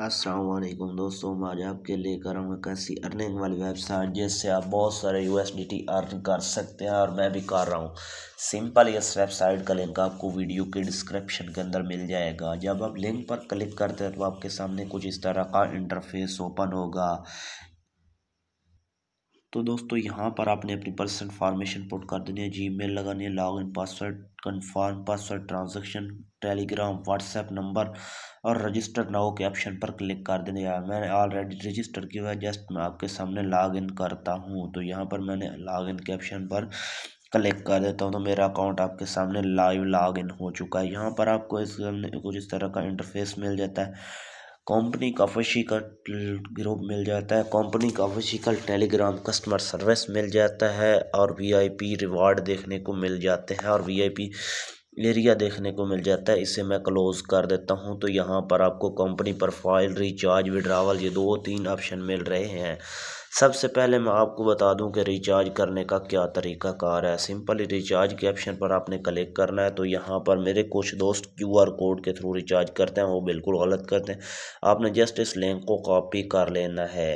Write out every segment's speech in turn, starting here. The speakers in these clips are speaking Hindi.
असलकुम दोस्तों मैं आज आपके लिए कर रहा हूँ कैसी अर्निंग वाली वेबसाइट जिससे आप बहुत सारे यू अर्न कर सकते हैं और मैं भी कर रहा हूँ सिंपल इस वेबसाइट का लिंक आपको वीडियो के डिस्क्रिप्शन के अंदर मिल जाएगा जब आप लिंक पर क्लिक करते हैं तो आपके सामने कुछ इस तरह का इंटरफेस ओपन होगा तो दोस्तों यहाँ पर आपने अपनी पर्सनल इन्फॉर्मेशन पुट कर देनी है जी मेल लगानी है log in password confirm password transaction Telegram WhatsApp number और रजिस्टर नाउ के ऑप्शन पर क्लिक कर देने यार मैंने ऑलरेडी रजिस्टर किया है जस्ट मैं आपके सामने लॉग इन करता हूँ तो यहाँ पर मैंने लॉग इन के ऑप्शन पर क्लिक कर देता हूँ तो मेरा अकाउंट आपके सामने लाइव लॉग इन हो चुका है यहाँ पर आपको इस कुछ इस तरह का इंटरफेस मिल जाता है कंपनी का ऑफिशियल ग्रुप मिल जाता है कंपनी का ऑफिशियल टेलीग्राम कस्टमर सर्विस मिल जाता है और वीआईपी रिवार्ड देखने को मिल जाते हैं और वीआईपी एरिया देखने को मिल जाता है इसे मैं क्लोज कर देता हूं तो यहां पर आपको कंपनी प्रोफाइल रिचार्ज विड्रावल ये दो तीन ऑप्शन मिल रहे हैं सबसे पहले मैं आपको बता दूं कि रिचार्ज करने का क्या तरीका कार है सिंपल रिचार्ज के ऑप्शन पर आपने क्लिक करना है तो यहाँ पर मेरे कुछ दोस्त क्यूआर कोड के थ्रू रिचार्ज करते हैं वो बिल्कुल गलत करते हैं आपने जस्ट इस लिंक को कॉपी कर लेना है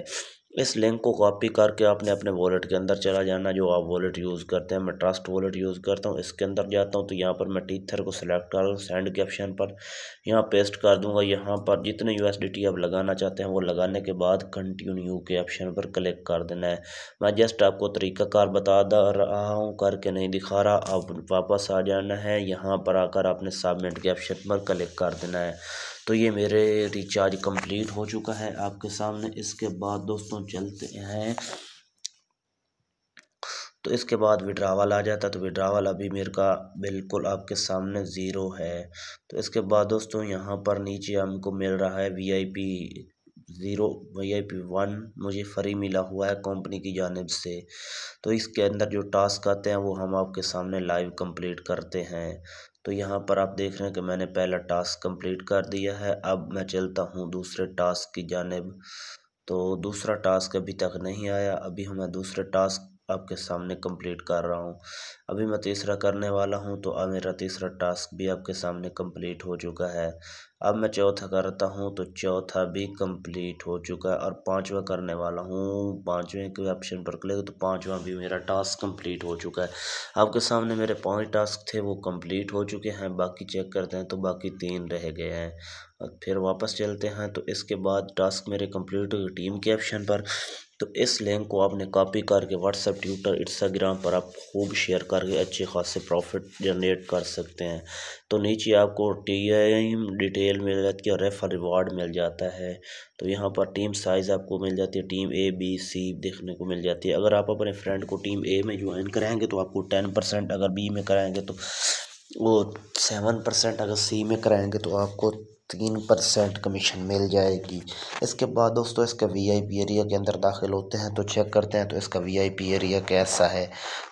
इस लिंक को कॉपी करके आपने अपने वॉलेट के अंदर चला जाना जो आप वॉलेट यूज़ करते हैं मैं ट्रस्ट वॉलेट यूज़ करता हूँ इसके अंदर जाता हूँ तो यहाँ पर मैं टीथर को सिलेक्ट कर लूँ सेंड के ऑप्शन पर यहाँ पेस्ट कर दूँगा यहाँ पर जितने यू आप लगाना चाहते हैं वो लगाने के बाद कंटिन्यू के ऑप्शन पर क्लिक कर देना है मैं जस्ट आपको तरीक़ाकार बता रहा हूँ करके नहीं दिखा रहा आप वापस आ जाना है यहाँ पर आकर आपने सबमिट के ऑप्शन पर क्लिक कर देना है तो ये मेरे रिचार्ज कंप्लीट हो चुका है आपके सामने इसके बाद दोस्तों चलते हैं तो इसके बाद विड्रावल आ जाता तो विड्रावल अभी मेरे का बिल्कुल आपके सामने ज़ीरो है तो इसके बाद दोस्तों यहाँ पर नीचे हमको मिल रहा है V I P zero V I P one मुझे फ्री मिला हुआ है कंपनी की जानब से तो इसके अंदर जो टास्क आते हैं वो हम आपके सामने लाइव कंप्लीट करते हैं तो यहाँ पर आप देख रहे हैं कि मैंने पहला टास्क कंप्लीट कर दिया है अब मैं चलता हूँ दूसरे टास्क की जानब तो दूसरा टास्क अभी तक नहीं आया अभी हमें दूसरे टास्क आपके सामने कंप्लीट कर रहा हूँ अभी मैं तीसरा करने वाला हूँ तो अब मेरा तीसरा टास्क भी आपके सामने कंप्लीट हो चुका है अब मैं चौथा करता हूँ तो चौथा भी कंप्लीट हो चुका है और पांचवा करने वाला हूँ पांचवें के ऑप्शन पर क्लिक तो पांचवा भी मेरा टास्क कंप्लीट हो चुका है आपके सामने मेरे पांच टास्क थे वो कंप्लीट हो चुके हैं बाकी चेक करते हैं तो बाकी तीन रह गए हैं और फिर वापस चलते हैं तो इसके बाद टास्क मेरे कम्प्लीट हो टीम के ऑप्शन पर तो इस लिंक को आपने कॉपी करके व्हाट्सएप ट्विटर इंस्टाग्राम पर आप खूब शेयर करके अच्छे खासे प्रॉफिट जनरेट कर सकते हैं तो नीचे आपको टीम डिटेल खेल मिल जाती है और रेफर रिवॉर्ड मिल जाता है तो यहाँ पर टीम साइज़ आपको मिल जाती है टीम ए बी सी देखने को मिल जाती है अगर आप अपने फ्रेंड को टीम ए में ज्वाइन कराएंगे तो आपको टेन परसेंट अगर बी में कराएंगे तो वो सेवन परसेंट अगर सी में कराएंगे तो आपको तीन परसेंट कमीशन मिल जाएगी इसके बाद दोस्तों इसका वीआईपी एरिया के अंदर दाखिल होते हैं तो चेक करते हैं तो इसका वीआईपी एरिया कैसा है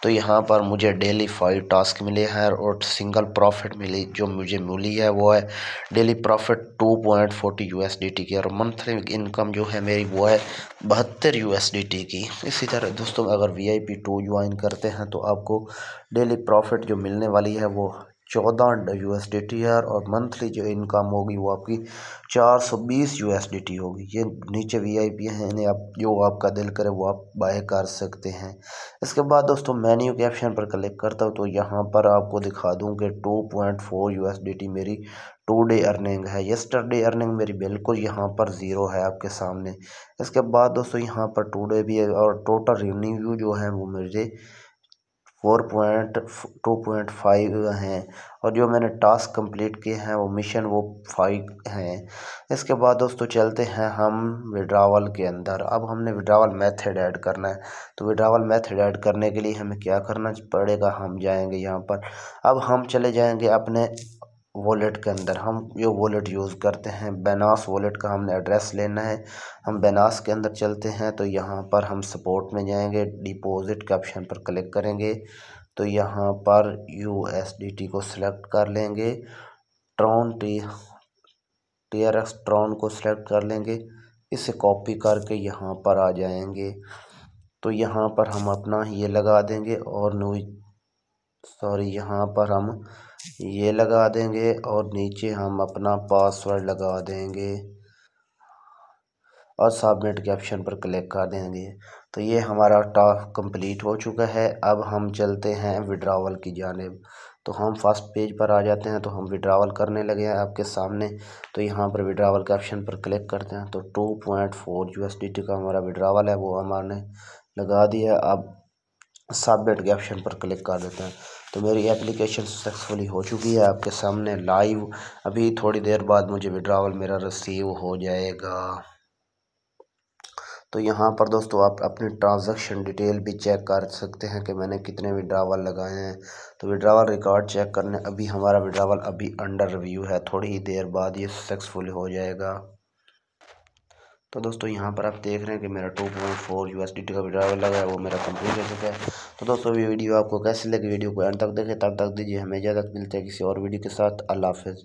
तो यहाँ पर मुझे डेली फाइव टास्क मिले हैं और सिंगल प्रॉफिट मिली जो मुझे मिली है वो है daily profit two point forty U S D T की और मंथली इनकम जो है मेरी वो है बहत्तर यू एस डी टी की इसी तरह दोस्तों अगर V I P two join करते हैं तो आपको डेली प्रॉफिट जो मिलने वाली है वो चौदह यू एस डी टी है और मंथली जो इनकम होगी वो आपकी चार सौ बीस यू एस डी टी होगी ये नीचे वी आई पी हैं इन्हें आप जो आपका दिल करे वो आप बाय कर सकते हैं इसके बाद दोस्तों मेन्यू के ऑप्शन पर क्लिक करता हूँ तो यहाँ पर आपको दिखा दूँ कि two point four U S D T मेरी टू डे अर्निंग है डे अर्निंग मेरी बिल्कुल यहाँ पर ज़ीरो है आपके सामने इसके बाद दोस्तों यहाँ पर टू डे भी है और टोटल रेवेन्यू जो है वो मुझे four point two point five हैं और जो मैंने टास्क कंप्लीट किए हैं वो मिशन वो फाइव हैं इसके बाद दोस्तों चलते हैं हम विड्रावल के अंदर अब हमने विड्रावल मेथड ऐड करना है तो विड्रावल मेथड ऐड करने के लिए हमें क्या करना पड़ेगा हम जाएंगे यहाँ पर अब हम चले जाएंगे अपने वॉलेट के अंदर हम ये वॉलेट यूज़ करते हैं बेनास वॉलेट का हमने एड्रेस लेना है हम बेनास के अंदर चलते हैं तो यहाँ पर हम सपोर्ट में जाएंगे डिपॉजिट के ऑप्शन पर क्लिक करेंगे तो यहाँ पर यू एस डी टी को सिलेक्ट कर लेंगे Tron T T R X Tron को सिलेक्ट कर लेंगे इसे कॉपी करके यहाँ पर आ जाएंगे तो यहाँ पर हम अपना ये लगा देंगे और न्यू सॉरी यहाँ पर हम ये लगा देंगे और नीचे हम अपना पासवर्ड लगा देंगे और सबमिट के ऑप्शन पर क्लिक कर देंगे तो ये हमारा टास्क कंप्लीट हो चुका है अब हम चलते हैं विड्रावल की जानब तो हम फर्स्ट पेज पर आ जाते हैं तो हम विड्रावल करने लगे हैं आपके सामने तो यहाँ पर विड्रावल के ऑप्शन पर क्लिक करते हैं तो two point four U S D T का हमारा विड्रावल है वो हमारे लगा दिया अब सबमिट के ऑप्शन पर क्लिक कर देते हैं तो मेरी एप्लीकेशन सक्सेसफुली हो चुकी है आपके सामने लाइव अभी थोड़ी देर बाद मुझे विड्रावल मेरा रिसीव हो जाएगा तो यहाँ पर दोस्तों आप अपनी ट्रांजैक्शन डिटेल भी चेक कर सकते हैं कि मैंने कितने विड्रावल लगाए हैं तो विड्रावल रिकॉर्ड चेक करने अभी हमारा विड्रावल अभी अंडर रिव्यू है थोड़ी ही देर बाद ये सक्सेसफुल हो जाएगा तो दोस्तों यहाँ पर आप देख रहे हैं कि मेरा two point four U S D T का ड्राइवर लगा है वो मेरा कंप्लीट हो चुका है तो दोस्तों ये वीडियो आपको कैसे लगे वीडियो को एंड तक देखें तब तक दीजिए हमें इजाज़त मिलते हैं किसी और वीडियो के साथ अल्लाह हाफिज़